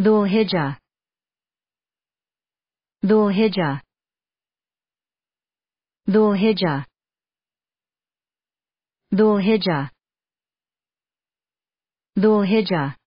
Dhul Hijjah Dhul Hijjah Dhul Hijjah Dhul Hijjah Dhul Hijjah